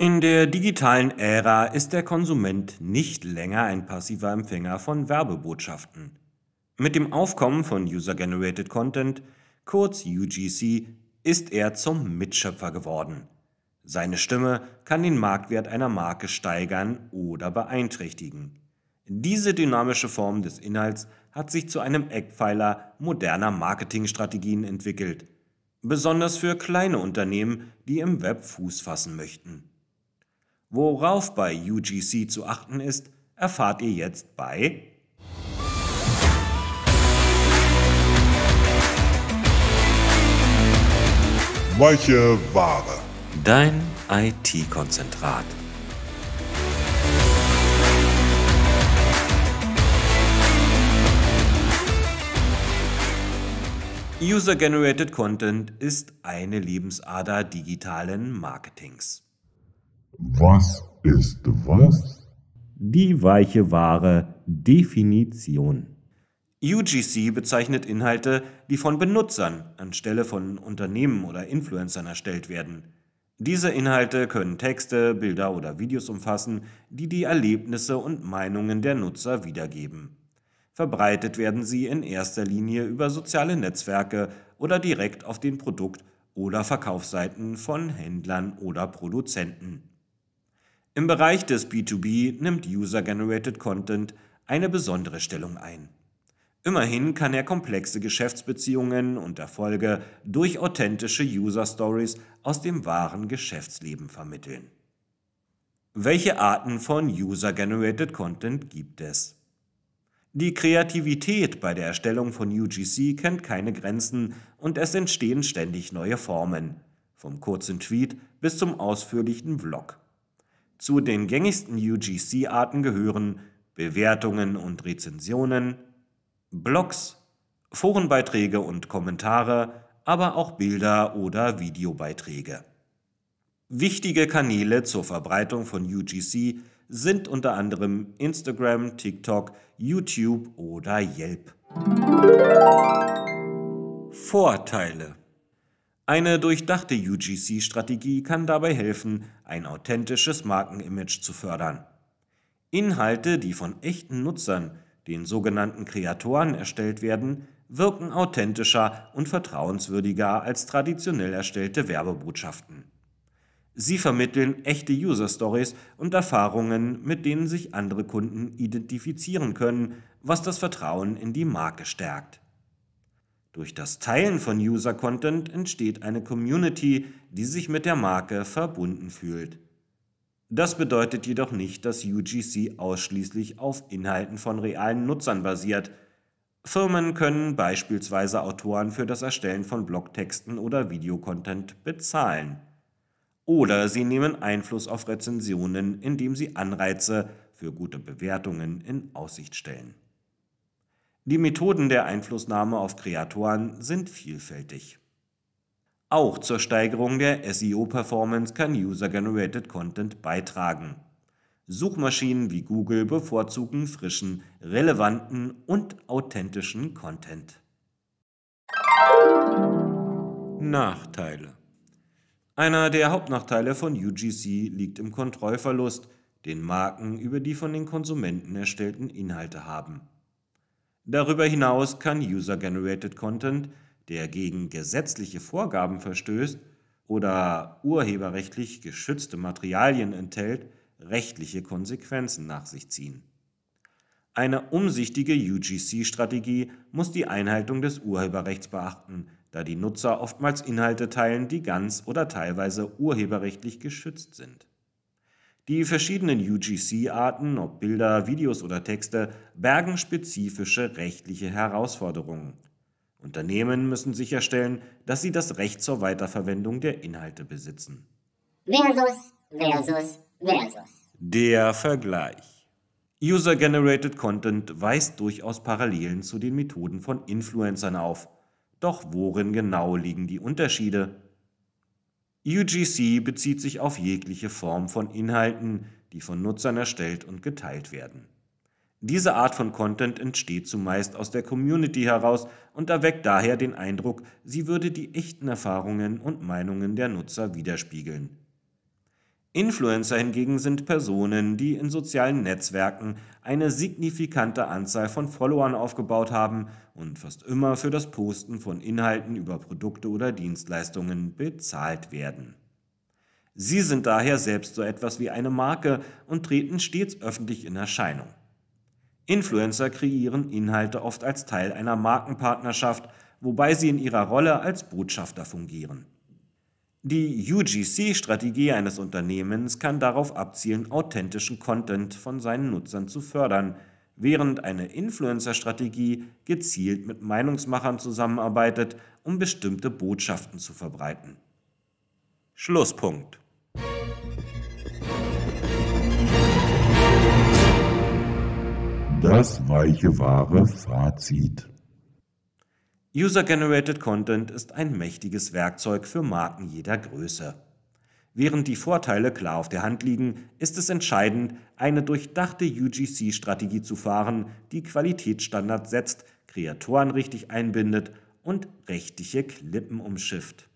In der digitalen Ära ist der Konsument nicht länger ein passiver Empfänger von Werbebotschaften. Mit dem Aufkommen von User-Generated Content, kurz UGC, ist er zum Mitschöpfer geworden. Seine Stimme kann den Marktwert einer Marke steigern oder beeinträchtigen. Diese dynamische Form des Inhalts hat sich zu einem Eckpfeiler moderner Marketingstrategien entwickelt, besonders für kleine Unternehmen, die im Web Fuß fassen möchten. Worauf bei UGC zu achten ist, erfahrt ihr jetzt bei Weiche Ware. Dein IT-Konzentrat. User-Generated Content ist eine Lebensader digitalen Marketings. Was ist was? Die weiche Ware Definition. UGC bezeichnet Inhalte, die von Benutzern anstelle von Unternehmen oder Influencern erstellt werden. Diese Inhalte können Texte, Bilder oder Videos umfassen, die die Erlebnisse und Meinungen der Nutzer wiedergeben. Verbreitet werden sie in erster Linie über soziale Netzwerke oder direkt auf den Produkt- oder Verkaufsseiten von Händlern oder Produzenten. Im Bereich des B2B nimmt User-Generated Content eine besondere Stellung ein. Immerhin kann er komplexe Geschäftsbeziehungen und Erfolge durch authentische User Stories aus dem wahren Geschäftsleben vermitteln. Welche Arten von User-Generated Content gibt es? Die Kreativität bei der Erstellung von UGC kennt keine Grenzen und es entstehen ständig neue Formen, vom kurzen Tweet bis zum ausführlichen Vlog. Zu den gängigsten UGC-Arten gehören Bewertungen und Rezensionen, Blogs, Forenbeiträge und Kommentare, aber auch Bilder oder Videobeiträge. Wichtige Kanäle zur Verbreitung von UGC sind unter anderem Instagram, TikTok, YouTube oder Yelp. Vorteile eine durchdachte UGC-Strategie kann dabei helfen, ein authentisches Markenimage zu fördern. Inhalte, die von echten Nutzern, den sogenannten Kreatoren, erstellt werden, wirken authentischer und vertrauenswürdiger als traditionell erstellte Werbebotschaften. Sie vermitteln echte User Stories und Erfahrungen, mit denen sich andere Kunden identifizieren können, was das Vertrauen in die Marke stärkt. Durch das Teilen von User-Content entsteht eine Community, die sich mit der Marke verbunden fühlt. Das bedeutet jedoch nicht, dass UGC ausschließlich auf Inhalten von realen Nutzern basiert. Firmen können beispielsweise Autoren für das Erstellen von Blogtexten oder Videocontent bezahlen. Oder sie nehmen Einfluss auf Rezensionen, indem sie Anreize für gute Bewertungen in Aussicht stellen. Die Methoden der Einflussnahme auf Kreatoren sind vielfältig. Auch zur Steigerung der SEO-Performance kann User-Generated Content beitragen. Suchmaschinen wie Google bevorzugen frischen, relevanten und authentischen Content. Nachteile Einer der Hauptnachteile von UGC liegt im Kontrollverlust, den Marken über die von den Konsumenten erstellten Inhalte haben. Darüber hinaus kann User-Generated Content, der gegen gesetzliche Vorgaben verstößt oder urheberrechtlich geschützte Materialien enthält, rechtliche Konsequenzen nach sich ziehen. Eine umsichtige UGC-Strategie muss die Einhaltung des Urheberrechts beachten, da die Nutzer oftmals Inhalte teilen, die ganz oder teilweise urheberrechtlich geschützt sind. Die verschiedenen UGC-Arten, ob Bilder, Videos oder Texte, bergen spezifische rechtliche Herausforderungen. Unternehmen müssen sicherstellen, dass sie das Recht zur Weiterverwendung der Inhalte besitzen. Versus, versus, versus. Der Vergleich. User-generated Content weist durchaus Parallelen zu den Methoden von Influencern auf. Doch worin genau liegen die Unterschiede? UGC bezieht sich auf jegliche Form von Inhalten, die von Nutzern erstellt und geteilt werden. Diese Art von Content entsteht zumeist aus der Community heraus und erweckt daher den Eindruck, sie würde die echten Erfahrungen und Meinungen der Nutzer widerspiegeln. Influencer hingegen sind Personen, die in sozialen Netzwerken eine signifikante Anzahl von Followern aufgebaut haben und fast immer für das Posten von Inhalten über Produkte oder Dienstleistungen bezahlt werden. Sie sind daher selbst so etwas wie eine Marke und treten stets öffentlich in Erscheinung. Influencer kreieren Inhalte oft als Teil einer Markenpartnerschaft, wobei sie in ihrer Rolle als Botschafter fungieren. Die UGC-Strategie eines Unternehmens kann darauf abzielen, authentischen Content von seinen Nutzern zu fördern, während eine Influencer-Strategie gezielt mit Meinungsmachern zusammenarbeitet, um bestimmte Botschaften zu verbreiten. Schlusspunkt. Das weiche wahre Fazit. User-Generated Content ist ein mächtiges Werkzeug für Marken jeder Größe. Während die Vorteile klar auf der Hand liegen, ist es entscheidend, eine durchdachte UGC-Strategie zu fahren, die Qualitätsstandards setzt, Kreatoren richtig einbindet und rechtliche Klippen umschifft.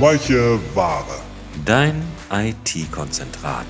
Weiche Ware. Dein IT-Konzentrat.